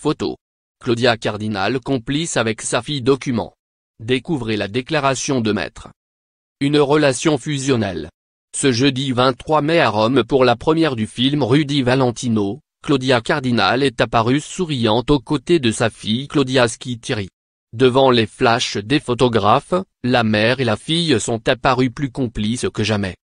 Photo. Claudia Cardinal complice avec sa fille Document. Découvrez la déclaration de maître. Une relation fusionnelle. Ce jeudi 23 mai à Rome pour la première du film Rudy Valentino, Claudia Cardinal est apparue souriante aux côtés de sa fille Claudia Schittiri. Devant les flashs des photographes, la mère et la fille sont apparues plus complices que jamais.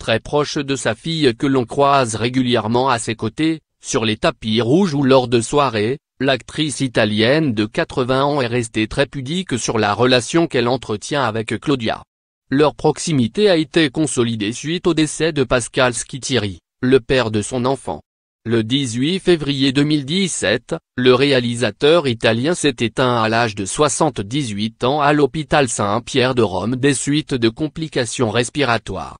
Très proche de sa fille que l'on croise régulièrement à ses côtés, sur les tapis rouges ou lors de soirées, l'actrice italienne de 80 ans est restée très pudique sur la relation qu'elle entretient avec Claudia. Leur proximité a été consolidée suite au décès de Pascal Schittieri, le père de son enfant. Le 18 février 2017, le réalisateur italien s'est éteint à l'âge de 78 ans à l'hôpital Saint-Pierre de Rome des suites de complications respiratoires.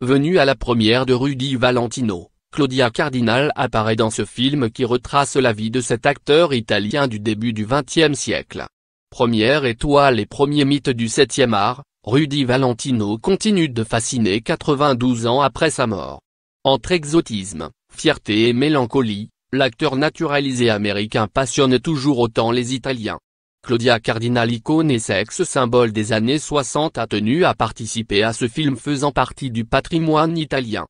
Venu à la première de Rudy Valentino, Claudia Cardinal apparaît dans ce film qui retrace la vie de cet acteur italien du début du XXe siècle. Première étoile et premier mythe du 7e art, Rudy Valentino continue de fasciner 92 ans après sa mort. Entre exotisme, fierté et mélancolie, l'acteur naturalisé américain passionne toujours autant les Italiens. Claudia Cardinal icône et sexe symbole des années 60 a tenu à participer à ce film faisant partie du patrimoine italien.